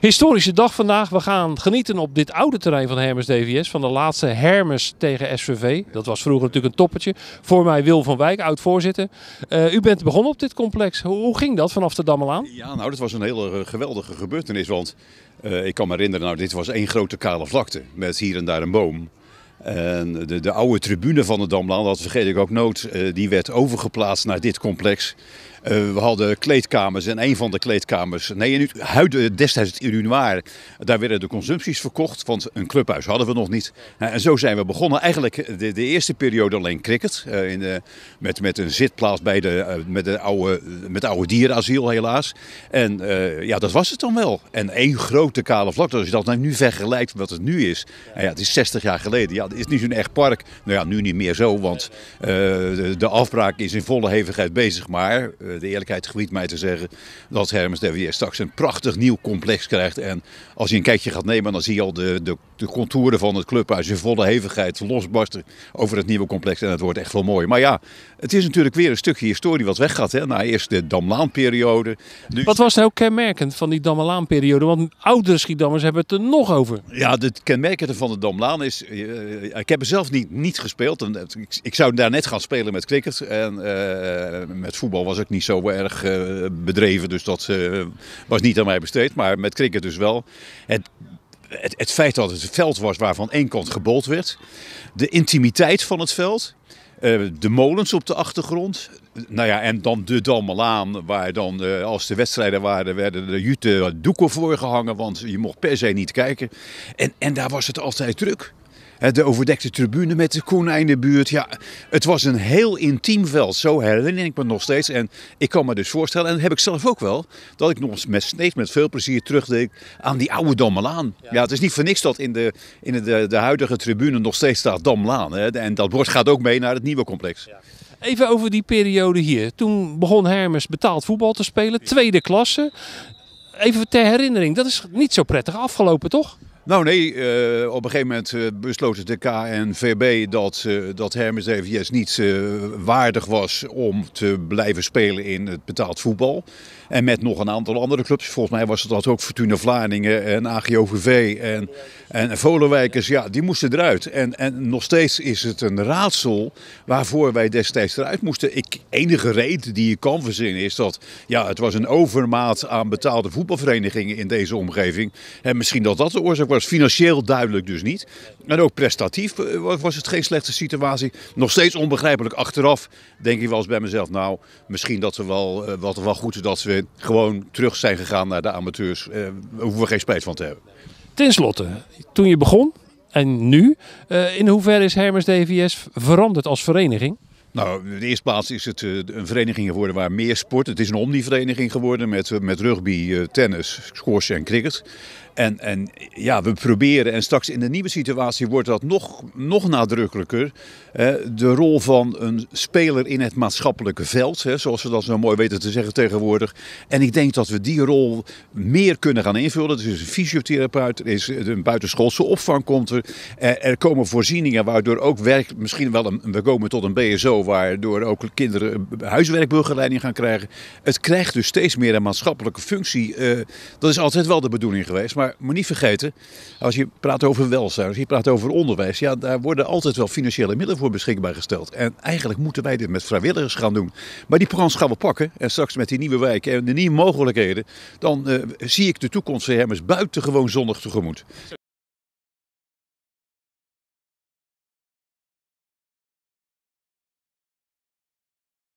Historische dag vandaag. We gaan genieten op dit oude terrein van Hermes DVS. Van de laatste Hermes tegen SVV. Dat was vroeger natuurlijk een toppertje. Voor mij Wil van Wijk, oud-voorzitter. Eh, u bent begonnen op dit complex. Hoe, ging dat vanaf de Dammelaan? Ja, nou dat was een hele eh, geweldige gebeurtenis. Want eh, ik kan me herinneren, nou, dit was één grote kale vlakte. Met hier en daar een boom. En de, de, oude tribune van de Damlaan, dat vergeet ik ook nooit, die werd overgeplaatst naar dit complex. Eh, we hadden kleedkamers en een van de kleedkamers, nee, huid, eh, destijds het urinoir, daar werden de consumpties verkocht, want een clubhuis hadden we nog niet. Eh, en zo zijn we begonnen. Eigenlijk de, de eerste periode alleen cricket, in de, met, met een zitplaats bij de, met de oude, met oude dierenasiel helaas. En ja, dat was het dan wel. En één grote kale vlakte, als je dat nou nu vergelijkt met wat het nu is. Nou ja, het is 60 jaar geleden, ja, het is niet zo'n echt park. Nou ja, nu niet meer zo, want de, de afbraak is in volle hevigheid bezig, maar... Eh, de eerlijkheid gebied mij te zeggen dat Hermes Dervier straks een prachtig nieuw complex krijgt. En als je een kijkje gaat nemen, dan zie je al de, de, de contouren van het clubhuis in volle hevigheid losbarsten over het nieuwe complex. En het wordt echt wel mooi. Maar ja, het is natuurlijk weer een stukje historie wat weggaat. Hè? Na eerst de Damlaanperiode. Nu... Wat was nou kenmerkend van die Damlaanperiode? Want oudere Schiedammers hebben het er nog over. Ja, het kenmerkende van de Damlaan is... Eh, ik heb er zelf niet, niet gespeeld. Ik, ik zou daar net gaan spelen met cricket. En eh, met voetbal was ik niet zo erg eh, bedreven, dus dat eh, was niet aan mij besteed. Maar met cricket dus wel. Het, het, het feit dat het een veld was waarvan één kant gebold werd. De intimiteit van het veld. Eh, de molens op de achtergrond. Nou ja, en dan de Dalmelaan, waar dan als de wedstrijden waren, werden de jute doeken voor gehangen, want je mocht per se niet kijken. En, en daar was het altijd druk de overdekte tribune met de konijn in de buurt. Ja, het was een heel intiem veld, zo herinner ik me nog steeds. En ik kan me dus voorstellen, en dat heb ik zelf ook wel, dat ik nog met, steeds met veel plezier terugdeek aan die oude Domlaan. Ja. het is niet voor niks dat in de, in de, de huidige tribune nog steeds staat Damlaan. Hè. En dat bord gaat ook mee naar het nieuwe complex. Even over die periode hier. Toen begon Hermes betaald voetbal te spelen, tweede klasse. Even ter herinnering, dat is niet zo prettig afgelopen, toch? Nou nee, eh, op een gegeven moment eh, besloten de KNVB dat, eh, dat Hermes DVS niet waardig was om te blijven spelen in het betaald voetbal. En met nog een aantal andere clubs. Volgens mij was het dat ook Fortuna Vlaardingen en AGOVV en, en Volenwijkers. Ja, die moesten eruit. En, en nog steeds is het een raadsel waarvoor wij destijds eruit moesten. Ik, enige reden die je kan verzinnen is dat ja, het was een overmaat aan betaalde voetbalverenigingen in deze omgeving. En misschien dat dat de oorzaak was was financieel duidelijk dus niet. En ook prestatief eh, was het geen slechte situatie. Nog steeds onbegrijpelijk achteraf denk ik wel eens bij mezelf. Nou, misschien dat ze wel, eh, wat wel goed is dat ze gewoon terug zijn gegaan naar de amateurs. Eh, daar hoeven we geen spijt van te hebben. Ten slotte, toen je begon en nu, in hoeverre is Hermes DVS veranderd als vereniging? Nou, in de eerste plaats is het een vereniging geworden waar meer sport. Het is een omnivereniging geworden met, met rugby, tennis, squash en cricket. En, en ja, we proberen, en straks in de nieuwe situatie wordt dat nog, nog nadrukkelijker, de rol van een speler in het maatschappelijke veld, zoals we dat zo mooi weten te zeggen tegenwoordig. En ik denk dat we die rol meer kunnen gaan invullen. Dus is een fysiotherapeut, er is een buitenschoolse opvang komt er. Eh, er komen voorzieningen waardoor ook werk, misschien wel, een, we komen tot een BSO waardoor ook kinderen huiswerkbegeleiding gaan krijgen. Het krijgt dus steeds meer een maatschappelijke functie. Eh, dat is altijd wel de bedoeling geweest, maar maar moet niet vergeten, als je praat over welzijn, als je praat over onderwijs, ja, daar worden altijd wel financiële middelen voor beschikbaar gesteld. En eigenlijk moeten wij dit met vrijwilligers gaan doen. Maar die prans gaan we pakken. En straks met die nieuwe wijken en de nieuwe mogelijkheden, dan eh, zie ik de toekomst van Hermes buitengewoon zonnig tegemoet.